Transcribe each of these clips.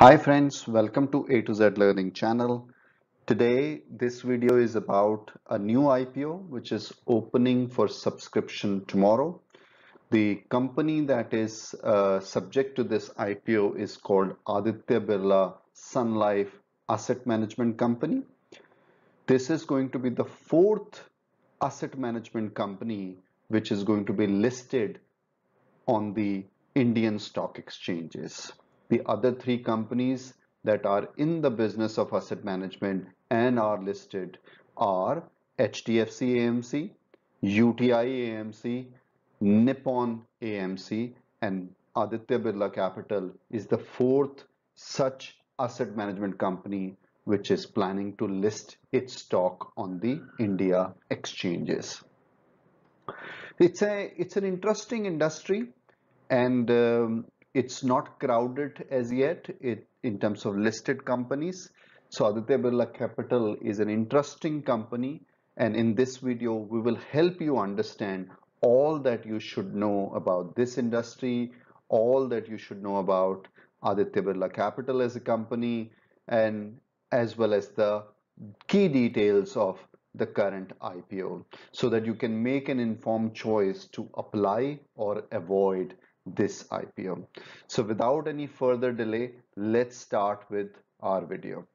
Hi friends, welcome to A to Z Learning channel. Today, this video is about a new IPO which is opening for subscription tomorrow. The company that is uh, subject to this IPO is called Aditya Birla Sun Life Asset Management Company. This is going to be the fourth asset management company which is going to be listed on the Indian stock exchanges the other three companies that are in the business of asset management and are listed are HDFC AMC, UTI AMC, Nippon AMC, and Aditya Birla Capital is the fourth such asset management company which is planning to list its stock on the India exchanges. It's a it's an interesting industry, and um, it's not crowded as yet it, in terms of listed companies. So Aditya Birla Capital is an interesting company and in this video we will help you understand all that you should know about this industry, all that you should know about Aditya Birla Capital as a company and as well as the key details of the current IPO so that you can make an informed choice to apply or avoid this IPO. So without any further delay, let's start with our video.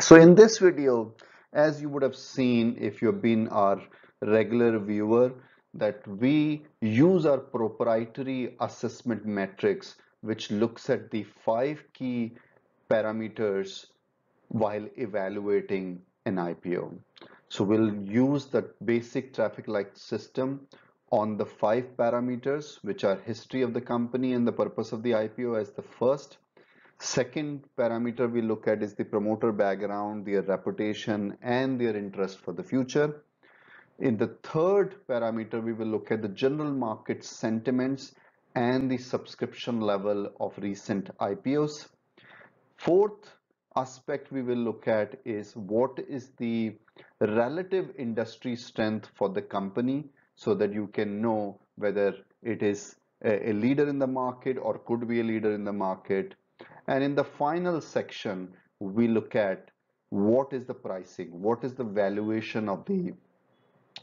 So in this video, as you would have seen if you've been our regular viewer, that we use our proprietary assessment metrics, which looks at the five key parameters while evaluating an IPO. So we'll use the basic traffic light system on the five parameters, which are history of the company and the purpose of the IPO as the first. Second parameter we look at is the promoter background, their reputation, and their interest for the future. In the third parameter, we will look at the general market sentiments and the subscription level of recent IPOs. Fourth aspect we will look at is what is the relative industry strength for the company so that you can know whether it is a, leader in the market or could be a leader in the market. And in the final section, we look at what is the pricing, what is the valuation of the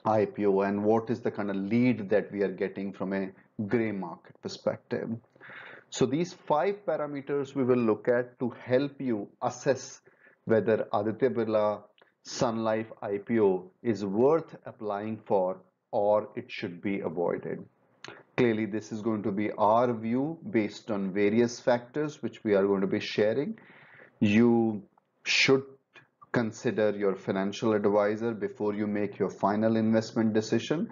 IPO and what is the kind of lead that we are getting from a gray market perspective. So these five parameters we will look at to help you assess whether Aditya Birla Sun Life IPO is worth applying for or it should be avoided. Clearly, this is going to be our view based on various factors which we are going to be sharing. You should consider your financial advisor before you make your final investment decision,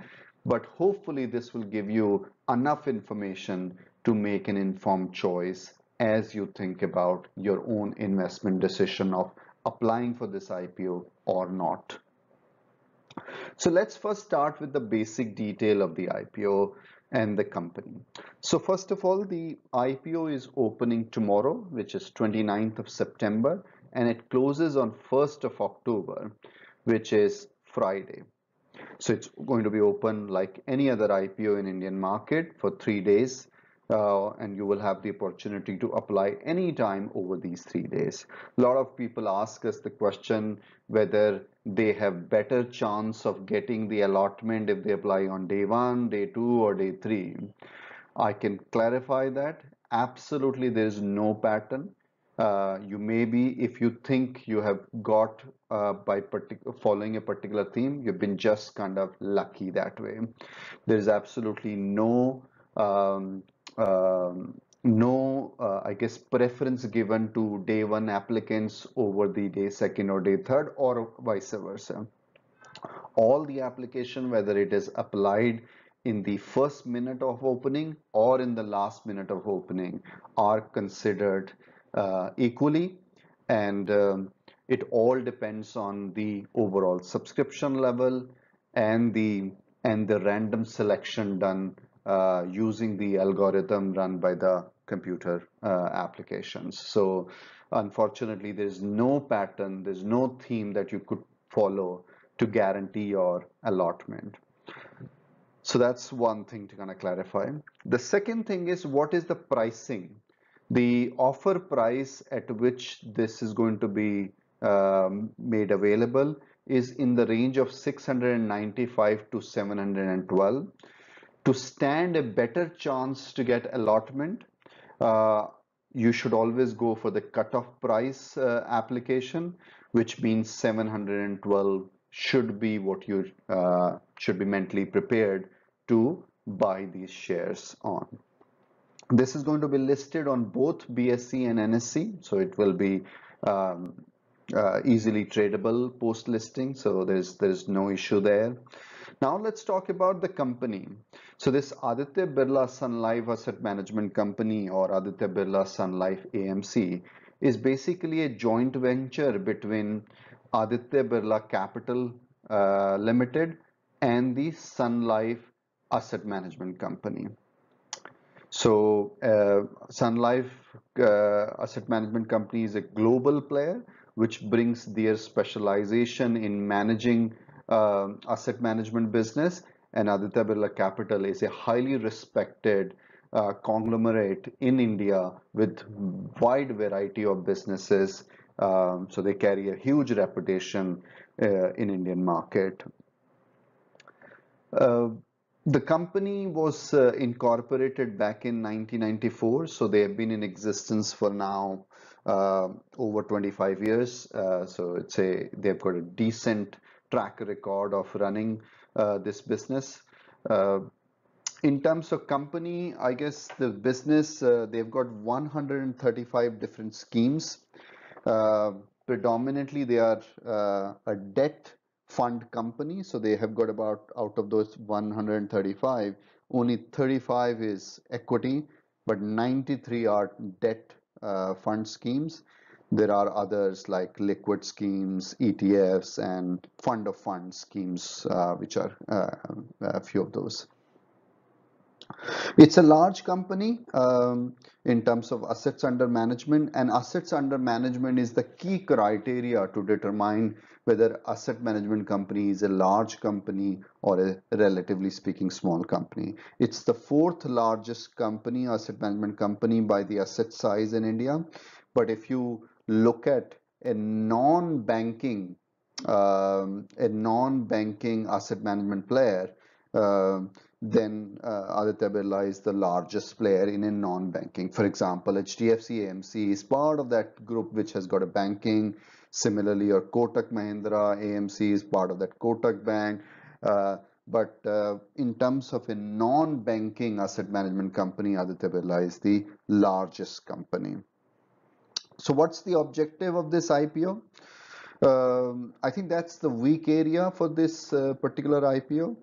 but hopefully this will give you enough information to make an informed choice as you think about your own investment decision of applying for this IPO or not. So let's first start with the basic detail of the IPO and the company. So first of all, the IPO is opening tomorrow, which is 29th of September, and it closes on 1st of October, which is Friday. So it's going to be open like any other IPO in Indian market for three days uh, and you will have the opportunity to apply anytime over these three days. A lot of people ask us the question whether they have better chance of getting the allotment if they apply on day one, day two or day three. I can clarify that. Absolutely, there is no pattern. Uh, you may be, if you think you have got uh, by following a particular theme, you've been just kind of lucky that way. There is absolutely no um, um, no, uh, I guess, preference given to day one applicants over the day second or day third or vice versa. All the application, whether it is applied in the first minute of opening or in the last minute of opening are considered uh, equally and um, it all depends on the overall subscription level and the and the random selection done uh, using the algorithm run by the computer uh, applications. So unfortunately, there's no pattern, there's no theme that you could follow to guarantee your allotment. So that's one thing to kind of clarify. The second thing is what is the pricing? The offer price at which this is going to be um, made available is in the range of 695 to 712 to stand a better chance to get allotment, uh, you should always go for the cutoff price uh, application, which means 712 should be what you uh, should be mentally prepared to buy these shares on. This is going to be listed on both BSE and NSC, so it will be um, uh, easily tradable post listing. So there's there's no issue there. Now let's talk about the company. So this Aditya Birla Sun Life Asset Management Company or Aditya Birla Sun Life AMC is basically a joint venture between Aditya Birla Capital uh, Limited and the Sun Life Asset Management Company. So uh, Sun Life uh, Asset Management Company is a global player which brings their specialization in managing um, asset management business, and Aditya Birla Capital is a highly respected uh, conglomerate in India with wide variety of businesses. Um, so they carry a huge reputation uh, in Indian market. Uh, the company was uh, incorporated back in 1994, so they have been in existence for now uh, over 25 years. Uh, so it's a they've got a decent track record of running uh, this business. Uh, in terms of company, I guess the business, uh, they've got 135 different schemes. predominantly, they are a debt fund company. So they have got about out of those 135, only 35 is equity, but 93 are debt uh, fund schemes. There are others like liquid schemes, ETFs, and fund of funds schemes, uh, which are uh, a few of those. It's a large company um, in terms of assets under management, and assets under management is the key criteria to determine whether asset management company is a large company or a relatively speaking small company. It's the fourth largest company, asset management company by the asset size in India. But if you look at a non-banking um, a non-banking asset management player, uh, then uh, Aditya Birla is the largest player in a non-banking. For example, HDFC AMC is part of that group which has got a banking. Similarly, your Kotak Mahindra AMC is part of that Kotak Bank. Uh, but uh, in terms of a non-banking asset management company, Aditya Birla is the largest company. So what's the objective of this IPO? Um, I think that's the weak area for this uh, particular IPO.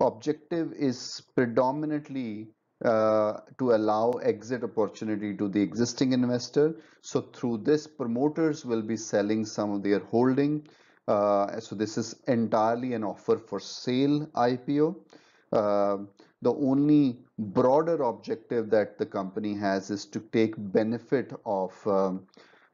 Objective is predominantly uh, to allow exit opportunity to the existing investor. So through this, promoters will be selling some of their holding. Uh, so this is entirely an offer for sale IPO. Uh, the only broader objective that the company has is to take benefit of um,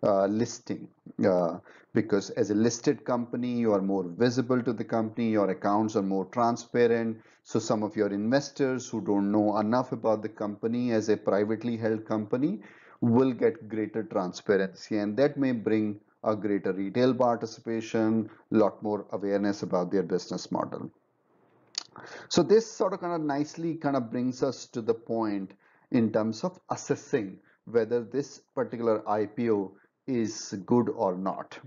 uh, listing uh, because as a listed company you are more visible to the company your accounts are more transparent so some of your investors who don't know enough about the company as a privately held company will get greater transparency and that may bring a greater retail participation, a lot more awareness about their business model. So this sort of kind of nicely kind of brings us to the point in terms of assessing whether this particular IPO is good or not.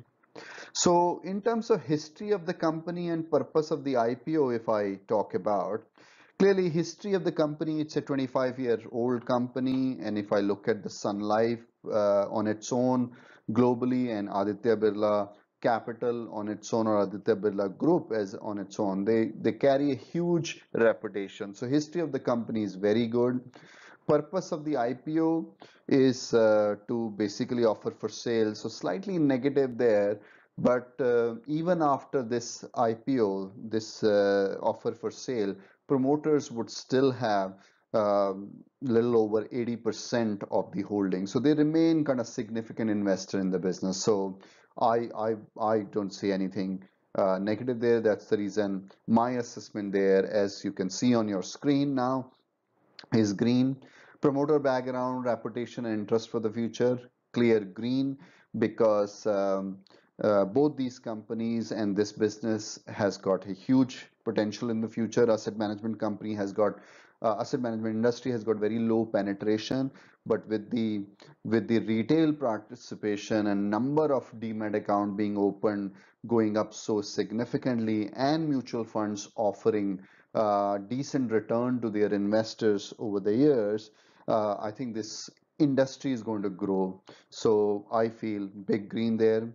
So in terms of history of the company and purpose of the IPO, if I talk about, clearly history of the company, it's a 25 year old company. And if I look at the Sun Life uh, on its own globally and Aditya Birla capital on its own or Aditya Birla Group as on its own. They they carry a huge reputation. So history of the company is very good. Purpose of the IPO is uh, to basically offer for sale. So slightly negative there. But uh, even after this IPO, this uh, offer for sale, promoters would still have uh, little over 80% of the holding. So they remain kind of significant investor in the business. So I, I, I don't see anything uh, negative there. That's the reason my assessment there, as you can see on your screen now, is green. Promoter background, reputation, and interest for the future, clear green, because um, uh, both these companies and this business has got a huge potential in the future. Asset management company has got uh, asset management industry has got very low penetration but with the with the retail participation and number of demat account being opened going up so significantly and mutual funds offering uh, decent return to their investors over the years uh, i think this industry is going to grow so i feel big green there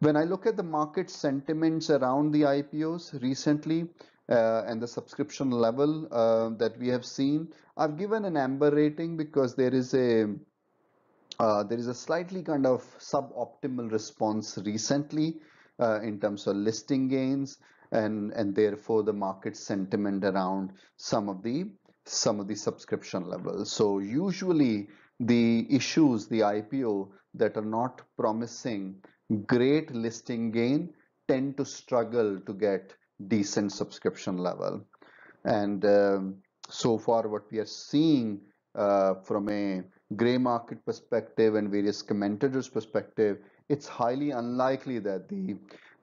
when i look at the market sentiments around the ipos recently uh, and the subscription level uh, that we have seen. I've given an amber rating because there is a uh, there is a slightly kind of suboptimal response recently uh, in terms of listing gains and and therefore the market sentiment around some of the some of the subscription levels. So usually the issues, the IPO that are not promising great listing gain tend to struggle to get decent subscription level. And um, so far, what we are seeing uh, from a gray market perspective and various commentators' perspective, it's highly unlikely that the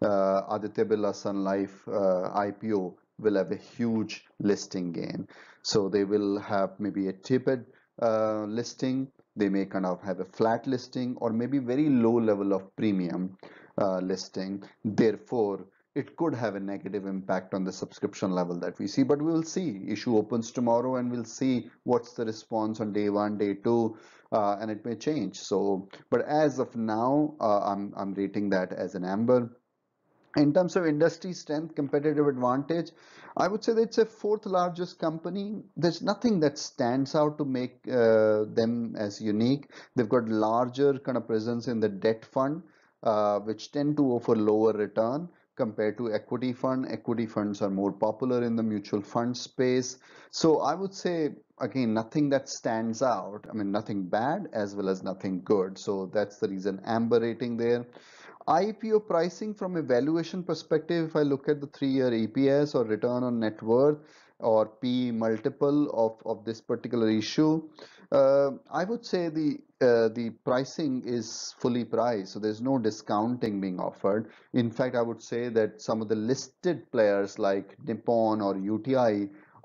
uh, Aditya Birla Sun Life uh, IPO will have a huge listing gain. So they will have maybe a tepid uh, listing. They may kind of have a flat listing or maybe very low level of premium uh, listing. Therefore, it could have a negative impact on the subscription level that we see but we will see issue opens tomorrow and we'll see what's the response on day one day two uh, and it may change so but as of now uh, I'm, I'm rating that as an amber in terms of industry strength competitive advantage i would say that it's a fourth largest company there's nothing that stands out to make uh, them as unique they've got larger kind of presence in the debt fund uh, which tend to offer lower return compared to equity fund equity funds are more popular in the mutual fund space so i would say again nothing that stands out i mean nothing bad as well as nothing good so that's the reason amber rating there ipo pricing from a valuation perspective if i look at the three year eps or return on net worth or p multiple of of this particular issue uh, i would say the uh, the pricing is fully priced so there's no discounting being offered in fact i would say that some of the listed players like nippon or uti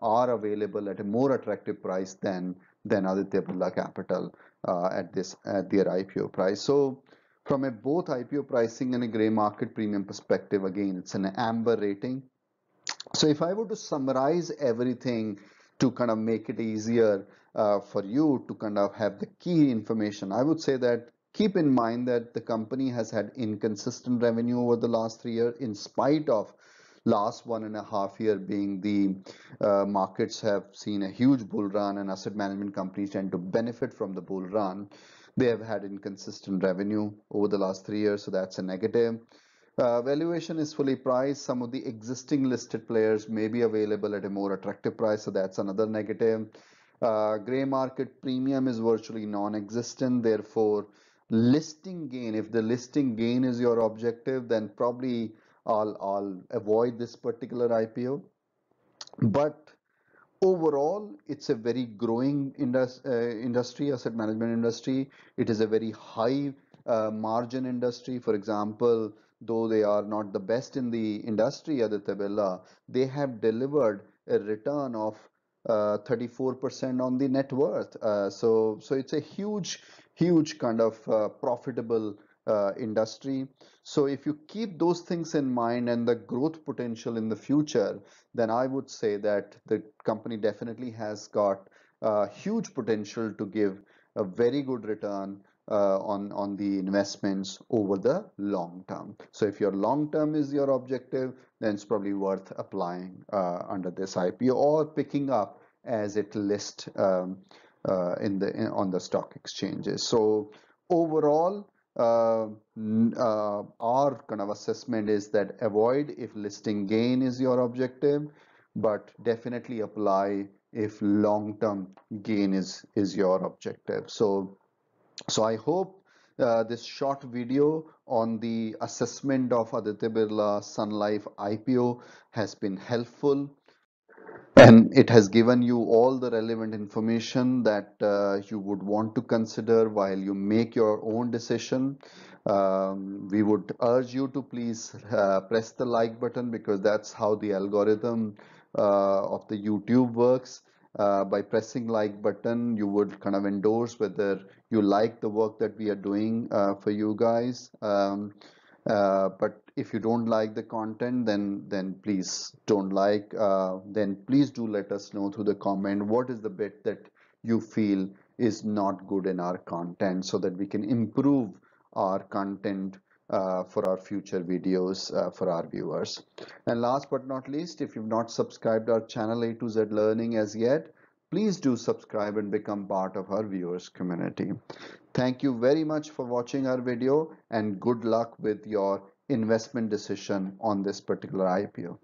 are available at a more attractive price than than Aditya Birla Capital uh, at this at their IPO price. So from a both IPO pricing and a gray market premium perspective, again, it's an amber rating. So if I were to summarize everything to kind of make it easier uh, for you to kind of have the key information, I would say that keep in mind that the company has had inconsistent revenue over the last three years in spite of last one and a half year being the uh, markets have seen a huge bull run and asset management companies tend to benefit from the bull run. They have had inconsistent revenue over the last three years, so that's a negative. Uh, valuation is fully priced. Some of the existing listed players may be available at a more attractive price, so that's another negative. Uh, gray market premium is virtually non-existent. Therefore, listing gain, if the listing gain is your objective, then probably I'll, I'll avoid this particular IPO. But overall, it's a very growing indus uh, industry, asset management industry. It is a very high uh, margin industry. For example, though they are not the best in the industry, Aditya Birla, they have delivered a return of 34% uh, on the net worth. Uh, so, so it's a huge, huge kind of uh, profitable uh, industry. So, if you keep those things in mind and the growth potential in the future, then I would say that the company definitely has got uh, huge potential to give a very good return uh, on on the investments over the long term so if your long term is your objective then it's probably worth applying uh, under this ipo or picking up as it lists um, uh, in the in, on the stock exchanges so overall uh, uh, our kind of assessment is that avoid if listing gain is your objective, but definitely apply if long-term gain is is your objective. So so I hope uh, this short video on the assessment of Aditya Birla Sun Life IPO has been helpful and it has given you all the relevant information that uh, you would want to consider while you make your own decision. Um, we would urge you to please uh, press the like button because that's how the algorithm uh, of the YouTube works uh, by pressing like button you would kind of endorse whether you like the work that we are doing uh, for you guys um, uh, but if you don't like the content then then please don't like uh, then please do let us know through the comment what is the bit that you feel is not good in our content so that we can improve our content uh, for our future videos uh, for our viewers. And last but not least, if you've not subscribed our channel A to Z Learning as yet, please do subscribe and become part of our viewers community. Thank you very much for watching our video and good luck with your investment decision on this particular IPO.